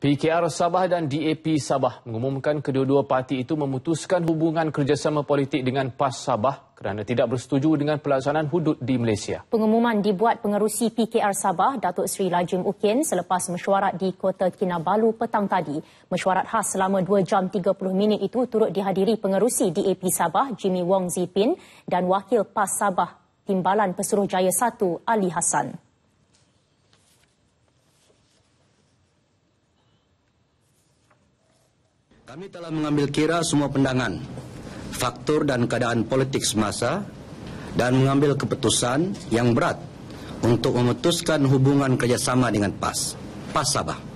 PKR Sabah dan DAP Sabah mengumumkan kedua-dua parti itu memutuskan hubungan kerjasama politik dengan PAS Sabah kerana tidak bersetuju dengan pelaksanaan hudud di Malaysia. Pengumuman dibuat pengerusi PKR Sabah, Datuk Seri Lajim Ukin selepas mesyuarat di Kota Kinabalu petang tadi. Mesyuarat khas selama 2 jam 30 minit itu turut dihadiri pengerusi DAP Sabah, Jimmy Wong Zipin dan wakil PAS Sabah, Timbalan Pesuruhjaya Jaya 1, Ali Hassan. Kami telah mengambil kira semua pendangan, faktor dan keadaan politik semasa dan mengambil keputusan yang berat untuk memutuskan hubungan kerjasama dengan PAS, PAS Sabah.